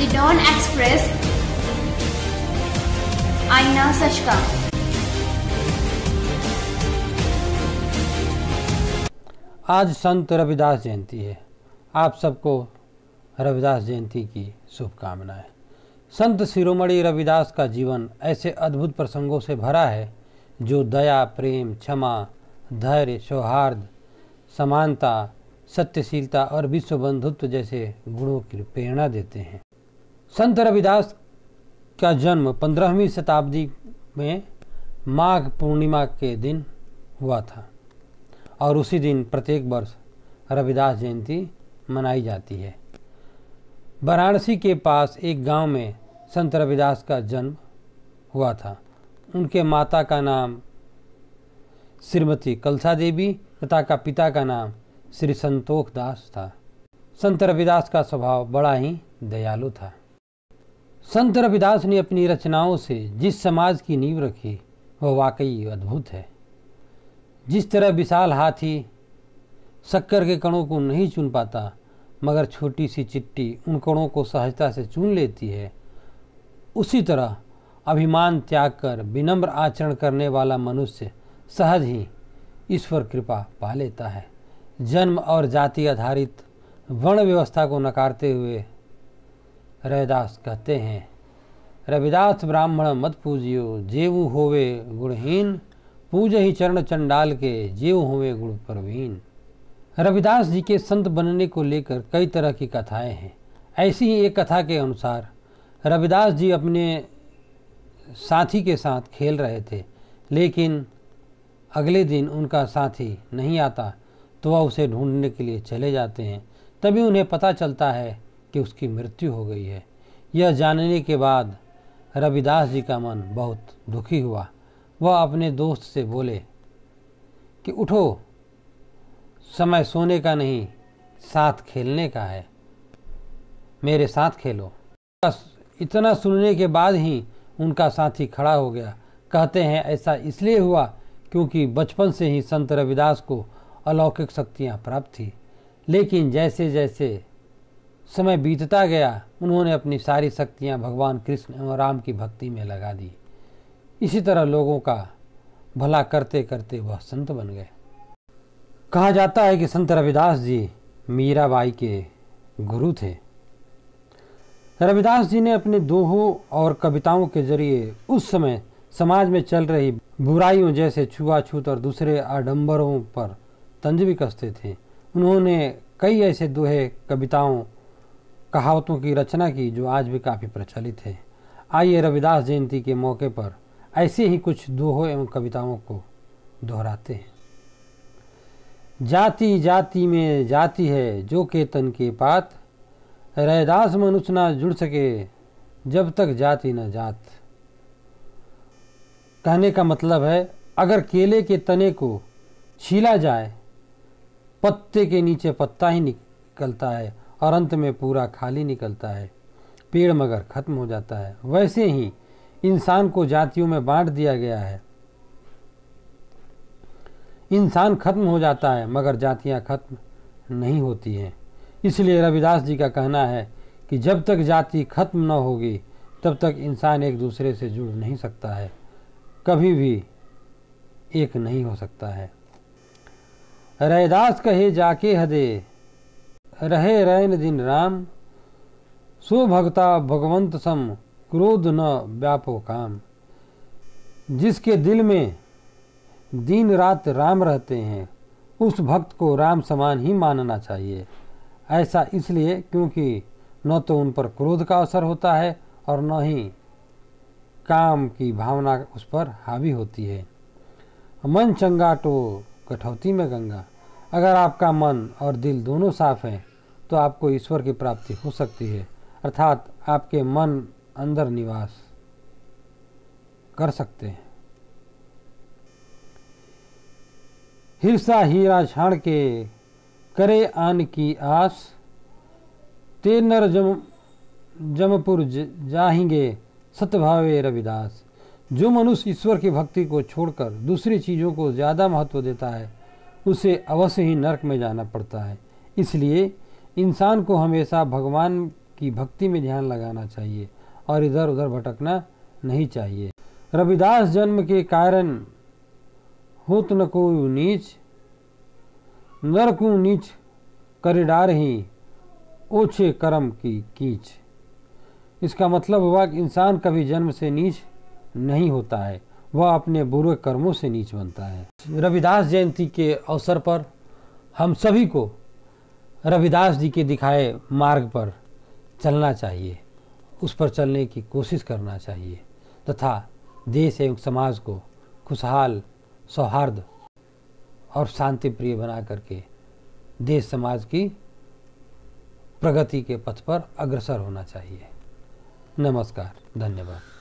The Dawn Express, Aina Sachka. आज संत रविदास जयंती है आप सबको रविदास जयंती की शुभकामनाएं संत शिरोमणि रविदास का जीवन ऐसे अद्भुत प्रसंगों से भरा है जो दया प्रेम क्षमा धैर्य सौहार्द समानता सत्यशीलता और विश्व बंधुत्व जैसे गुणों की प्रेरणा देते हैं संत रविदास का जन्म पंद्रहवीं शताब्दी में माघ पूर्णिमा के दिन हुआ था और उसी दिन प्रत्येक वर्ष रविदास जयंती मनाई जाती है वाराणसी के पास एक गांव में संत रविदास का जन्म हुआ था उनके माता का नाम श्रीमती कलसा देवी तथा का पिता का नाम श्री संतोष दास था संत रविदास का स्वभाव बड़ा ही दयालु था संत रविदास ने अपनी रचनाओं से जिस समाज की नींव रखी वह वाकई अद्भुत है जिस तरह विशाल हाथी शक्कर के कणों को नहीं चुन पाता मगर छोटी सी चिट्टी उन कणों को सहजता से चुन लेती है उसी तरह अभिमान त्याग कर विनम्र आचरण करने वाला मनुष्य सहज ही ईश्वर कृपा पा लेता है जन्म और जाति आधारित वर्ण व्यवस्था को नकारते हुए रविदास कहते हैं रविदास ब्राह्मण मत पूजियो जेवु होवे गुणहीन पूज ही चरण चंडाल के जीव होवे गुण प्रवीण रविदास जी के संत बनने को लेकर कई तरह की कथाएं हैं ऐसी ही एक कथा के अनुसार रविदास जी अपने साथी के साथ खेल रहे थे लेकिन अगले दिन उनका साथी नहीं आता तो वह उसे ढूंढने के लिए चले जाते हैं तभी उन्हें पता चलता है कि उसकी मृत्यु हो गई है यह जानने के बाद रविदास जी का मन बहुत दुखी हुआ वह अपने दोस्त से बोले कि उठो समय सोने का नहीं साथ खेलने का है मेरे साथ खेलो बस इतना सुनने के बाद ही उनका साथी खड़ा हो गया कहते हैं ऐसा इसलिए हुआ क्योंकि बचपन से ही संत रविदास को अलौकिक शक्तियाँ प्राप्त थी लेकिन जैसे जैसे समय बीतता गया उन्होंने अपनी सारी शक्तियाँ भगवान कृष्ण एवं राम की भक्ति में लगा दी इसी तरह लोगों का भला करते करते वह संत बन गए कहा जाता है कि संत रविदास जी मीराबाई के गुरु थे रविदास जी ने अपने दोहों और कविताओं के जरिए उस समय समाज में चल रही बुराइयों जैसे छुआछूत और दूसरे आडंबरों पर तंज भी कसते थे उन्होंने कई ऐसे दोहे कविताओं कहावतों की रचना की जो आज भी काफ़ी प्रचलित है आइए रविदास जयंती के मौके पर ऐसे ही कुछ दोहों एवं कविताओं को दोहराते हैं जाति जाति में जाति है जो केतन के पात रैदास मनुष्य ना जुड़ सके जब तक जाति न जात कहने का मतलब है अगर केले के तने को छीला जाए पत्ते के नीचे पत्ता ही निकलता है और अंत में पूरा खाली निकलता है पेड़ मगर खत्म हो जाता है वैसे ही इंसान को जातियों में बांट दिया गया है इंसान खत्म हो जाता है मगर जातियां खत्म नहीं होती हैं इसलिए रविदास जी का कहना है कि जब तक जाति खत्म न होगी तब तक इंसान एक दूसरे से जुड़ नहीं सकता है कभी भी एक नहीं हो सकता है रैदास कहे जाके हदे रहे रैन दिन राम सो भगता भगवंत सम क्रोध न व्यापो काम जिसके दिल में दिन रात राम रहते हैं उस भक्त को राम समान ही मानना चाहिए ऐसा इसलिए क्योंकि न तो उन पर क्रोध का असर होता है और न ही काम की भावना उस पर हावी होती है मन चंगा तो कठौती में गंगा अगर आपका मन और दिल दोनों साफ हैं तो आपको ईश्वर की प्राप्ति हो सकती है अर्थात आपके मन अंदर निवास कर सकते हैं हिरसा हीरा छाण के करे आन की आस ते नर जम जमपुर जाहिंगे सतभावे रविदास जो मनुष्य ईश्वर की भक्ति को छोड़कर दूसरी चीज़ों को ज़्यादा महत्व देता है उसे अवश्य ही नरक में जाना पड़ता है इसलिए इंसान को हमेशा भगवान की भक्ति में ध्यान लगाना चाहिए और इधर उधर भटकना नहीं चाहिए रविदास जन्म के कारण होत न को नीच नर को नीच कर डार ही ओछे कर्म की कीच इसका मतलब हुआ कि इंसान कभी जन्म से नीच नहीं होता है वह अपने बुरे कर्मों से नीच बनता है रविदास जयंती के अवसर पर हम सभी को रविदास जी के दिखाए मार्ग पर चलना चाहिए उस पर चलने की कोशिश करना चाहिए तथा देश एवं समाज को खुशहाल सौहार्द और शांति प्रिय बना करके देश समाज की प्रगति के पथ पर अग्रसर होना चाहिए नमस्कार धन्यवाद